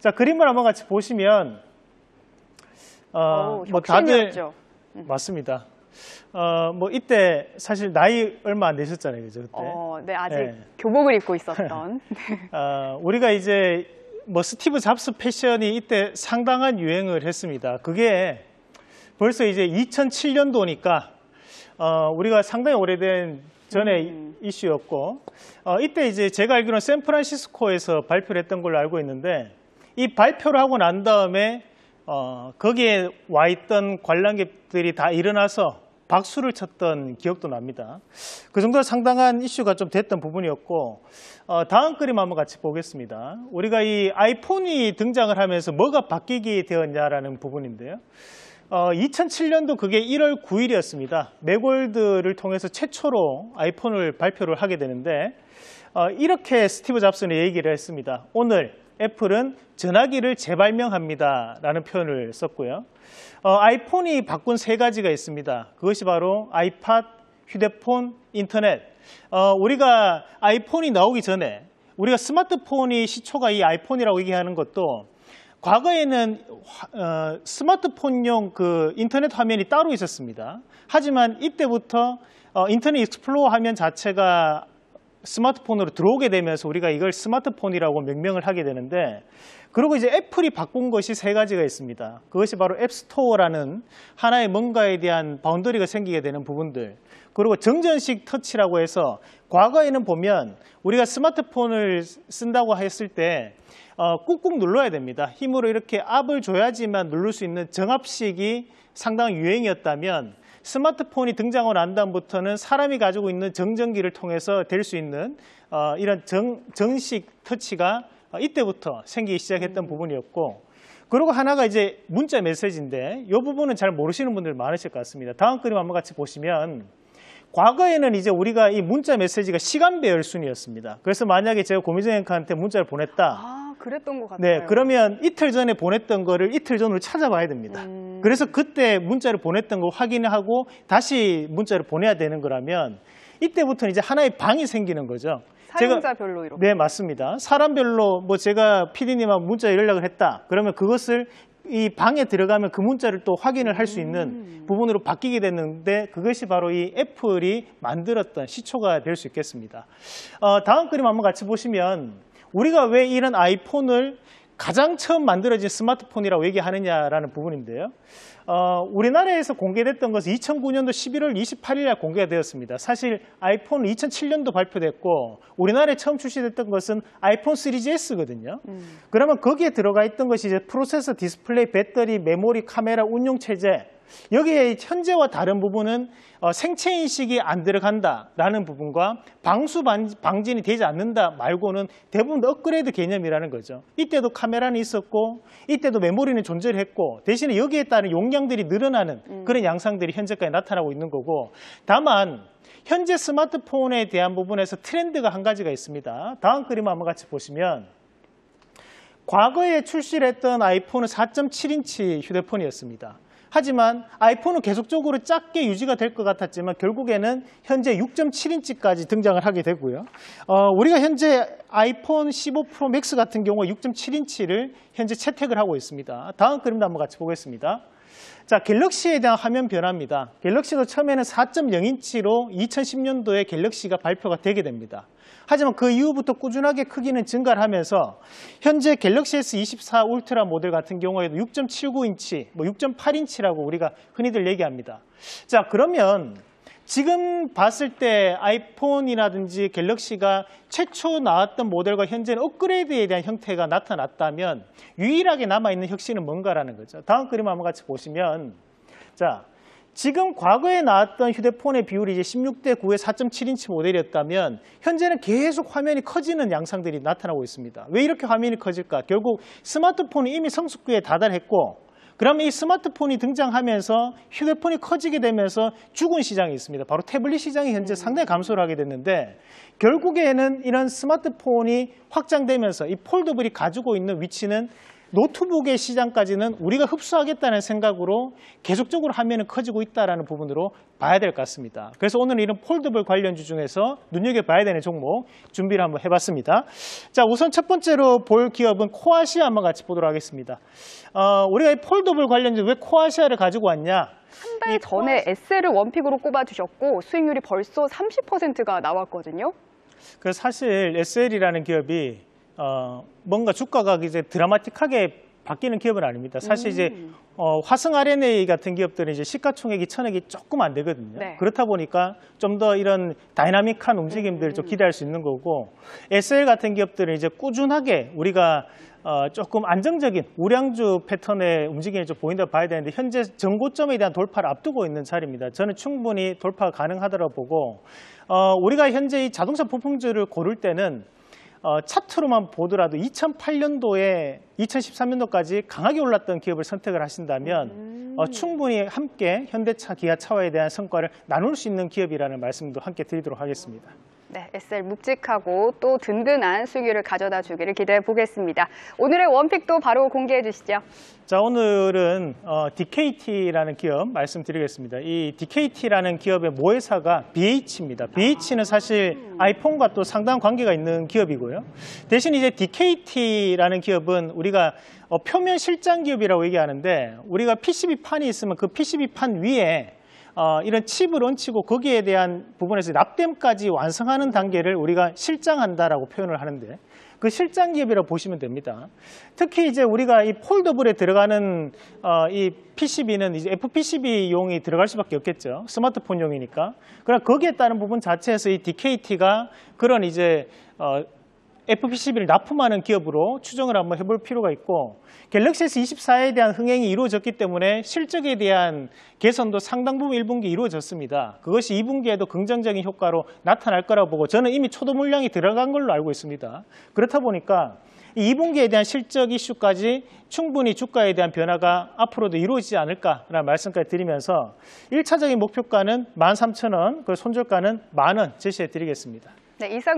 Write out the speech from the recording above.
자 그림을 한번 같이 보시면 어, 오, 뭐 다들 음. 맞습니다. 어, 뭐 이때 사실 나이 얼마 안 되셨잖아요, 그죠 그때? 어, 네 아직 네. 교복을 입고 있었던. 어, 우리가 이제 뭐 스티브 잡스 패션이 이때 상당한 유행을 했습니다. 그게 벌써 이제 2007년도니까 어, 우리가 상당히 오래된 전에 음. 이슈였고 어, 이때 이제 제가 알기로는 샌프란시스코에서 발표를 했던 걸로 알고 있는데 이 발표를 하고 난 다음에 어, 거기에 와 있던 관람객들이 다 일어나서 박수를 쳤던 기억도 납니다. 그 정도로 상당한 이슈가 좀 됐던 부분이었고 어, 다음 그림 한번 같이 보겠습니다. 우리가 이 아이폰이 등장을 하면서 뭐가 바뀌게 되었냐라는 부분인데요. 어, 2007년도 그게 1월 9일이었습니다. 맥월드를 통해서 최초로 아이폰을 발표를 하게 되는데 어, 이렇게 스티브 잡스는 얘기를 했습니다. 오늘 애플은 전화기를 재발명합니다. 라는 표현을 썼고요. 어, 아이폰이 바꾼 세 가지가 있습니다. 그것이 바로 아이팟, 휴대폰, 인터넷. 어, 우리가 아이폰이 나오기 전에 우리가 스마트폰이 시초가 이 아이폰이라고 얘기하는 것도 과거에는 어, 스마트폰용 그 인터넷 화면이 따로 있었습니다. 하지만 이때부터 어, 인터넷 익스플로어 화면 자체가 스마트폰으로 들어오게 되면서 우리가 이걸 스마트폰이라고 명명을 하게 되는데 그리고 이제 애플이 바꾼 것이 세 가지가 있습니다. 그것이 바로 앱스토어라는 하나의 뭔가에 대한 바운더리가 생기게 되는 부분들 그리고 정전식 터치라고 해서 과거에는 보면 우리가 스마트폰을 쓴다고 했을 때 어, 꾹꾹 눌러야 됩니다. 힘으로 이렇게 압을 줘야지만 누를 수 있는 정압식이 상당히 유행이었다면 스마트폰이 등장을 한 다음부터는 사람이 가지고 있는 정전기를 통해서 될 수 있는 어, 이런 정, 정식 터치가 어, 이때부터 생기기 시작했던 음. 부분이었고 그리고 하나가 이제 문자 메시지인데 이 부분은 잘 모르시는 분들 많으실 것 같습니다. 다음 그림 한번 같이 보시면 과거에는 이제 우리가 이 문자 메시지가 시간 배열 순이었습니다. 그래서 만약에 제가 고민정 앵커한테 문자를 보냈다. 아. 그랬던 것 네, 같아요. 네, 그러면 이틀 전에 보냈던 거를 이틀 전으로 찾아봐야 됩니다. 음... 그래서 그때 문자를 보냈던 거 확인하고 다시 문자를 보내야 되는 거라면 이때부터는 이제 하나의 방이 생기는 거죠. 사용자별로 제가, 이렇게. 네, 맞습니다. 사람별로 뭐 제가 PD님하고 문자 연락을 했다. 그러면 그것을 이 방에 들어가면 그 문자를 또 확인을 할 수 있는 음. 부분으로 바뀌게 됐는데 그것이 바로 이 애플이 만들었던 시초가 될 수 있겠습니다. 어, 다음 그림 한번 같이 보시면 우리가 왜 이런 아이폰을 가장 처음 만들어진 스마트폰이라고 얘기하느냐라는 부분인데요. 어, 우리나라에서 공개됐던 것은 2009년도 11월 28일 날 공개가 되었습니다. 사실 아이폰 2007년도 발표됐고 우리나라에 처음 출시됐던 것은 아이폰 3GS거든요. 음. 그러면 거기에 들어가 있던 것이 이제 프로세서, 디스플레이, 배터리, 메모리, 카메라, 운용체제 여기에 현재와 다른 부분은 어, 생체인식이 안 들어간다라는 부분과 방수 방진이 되지 않는다 말고는 대부분 업그레이드 개념이라는 거죠. 이때도 카메라는 있었고 이때도 메모리는 존재를 했고 대신에 여기에 따른 용량들이 늘어나는 음. 그런 양상들이 현재까지 나타나고 있는 거고 다만 현재 스마트폰에 대한 부분에서 트렌드가 한 가지가 있습니다. 다음 그림 한번 같이 보시면 과거에 출시를 했던 아이폰은 4.7인치 휴대폰이었습니다. 하지만 아이폰은 계속적으로 작게 유지가 될 것 같았지만 결국에는 현재 6.7인치까지 등장을 하게 되고요. 어, 우리가 현재 아이폰 15 프로 맥스 같은 경우 6.7인치를 현재 채택을 하고 있습니다. 다음 그림도 한번 같이 보겠습니다. 자, 갤럭시에 대한 화면 변화입니다. 갤럭시도 처음에는 4.0인치로 2010년도에 갤럭시가 발표가 되게 됩니다. 하지만 그 이후부터 꾸준하게 크기는 증가를 하면서 현재 갤럭시 S24 울트라 모델 같은 경우에도 6.79인치, 뭐 6.8인치라고 우리가 흔히들 얘기합니다. 자, 그러면 지금 봤을 때 아이폰이라든지 갤럭시가 최초 나왔던 모델과 현재는 업그레이드에 대한 형태가 나타났다면 유일하게 남아있는 혁신은 뭔가라는 거죠. 다음 그림 한번 같이 보시면 자 지금 과거에 나왔던 휴대폰의 비율이 이제 16대 9의 4.7인치 모델이었다면 현재는 계속 화면이 커지는 양상들이 나타나고 있습니다. 왜 이렇게 화면이 커질까? 결국 스마트폰은 이미 성숙기에 다달했고 그러면이 스마트폰이 등장하면서 휴대폰이 커지게 되면서 죽은 시장이 있습니다. 바로 태블릿 시장이 현재 음. 상당히 감소를 하게 됐는데 결국에는 이런 스마트폰이 확장되면서 이 폴더블이 가지고 있는 위치는 노트북의 시장까지는 우리가 흡수하겠다는 생각으로 계속적으로 화면은 커지고 있다는 부분으로 봐야 될 것 같습니다. 그래서 오늘 이런 폴드블 관련주 중에서 눈여겨봐야 되는 종목 준비를 한번 해봤습니다. 자, 우선 첫 번째로 볼 기업은 코아시아 한번 같이 보도록 하겠습니다. 어, 우리가 이폴드블 관련주 왜 코아시아를 가지고 왔냐? 한 달 전에 s l 을 원픽으로 꼽아주셨고 수익률이 벌써 30%가 나왔거든요. 그 사실 SL이라는 기업이 어, 뭔가 주가가 이제 드라마틱하게 바뀌는 기업은 아닙니다. 사실 음. 이제 어, 화성 RNA 같은 기업들은 이제 시가총액이 천액이 조금 안 되거든요. 네. 그렇다 보니까 좀 더 이런 다이나믹한 움직임들을 음. 좀 기대할 수 있는 거고 SL 같은 기업들은 이제 꾸준하게 우리가 어, 조금 안정적인 우량주 패턴의 움직임을좀 보인다 고 봐야 되는데 현재 정고점에 대한 돌파를 앞두고 있는 자리입니다. 저는 충분히 돌파가 가능하더라고 보고 어, 우리가 현재 이 자동차 부품주를 고를 때는 어, 차트로만 보더라도 2008년도에 2013년도까지 강하게 올랐던 기업을 선택을 하신다면 음. 어, 충분히 함께 현대차, 기아차와에 대한 성과를 나눌 수 있는 기업이라는 말씀도 함께 드리도록 하겠습니다. 네, SL 묵직하고 또 든든한 수기를 가져다 주기를 기대해 보겠습니다. 오늘의 원픽도 바로 공개해 주시죠. 자, 오늘은 어, DKT라는 기업 말씀드리겠습니다. 이 DKT라는 기업의 모회사가 BH입니다. BH는 사실 아이폰과 또 상당한 관계가 있는 기업이고요. 대신 이제 DKT라는 기업은 우리가 어, 표면 실장 기업이라고 얘기하는데 우리가 PCB판이 있으면 그 PCB판 위에 어, 이런 칩을 얹히고 거기에 대한 부분에서 납땜까지 완성하는 단계를 우리가 실장한다라고 표현을 하는데 그 실장 기업이라고 보시면 됩니다. 특히 이제 우리가 이 폴더블에 들어가는 어, 이 PCB는 이제 FPCB용이 들어갈 수밖에 없겠죠. 스마트폰용이니까. 그러나 거기에 따른 부분 자체에서 이 DKT가 그런 이제 어, FPCB를 납품하는 기업으로 추정을 한번 해볼 필요가 있고 갤럭시 S24에 대한 흥행이 이루어졌기 때문에 실적에 대한 개선도 상당 부분 1분기 이루어졌습니다. 그것이 2분기에도 긍정적인 효과로 나타날 거라고 보고 저는 이미 초도 물량이 들어간 걸로 알고 있습니다. 그렇다 보니까 2분기에 대한 실적 이슈까지 충분히 주가에 대한 변화가 앞으로도 이루어지지 않을까라는 말씀까지 드리면서 1차적인 목표가는 13,000원, 손절가는 만원 제시해 드리겠습니다. 네, 이상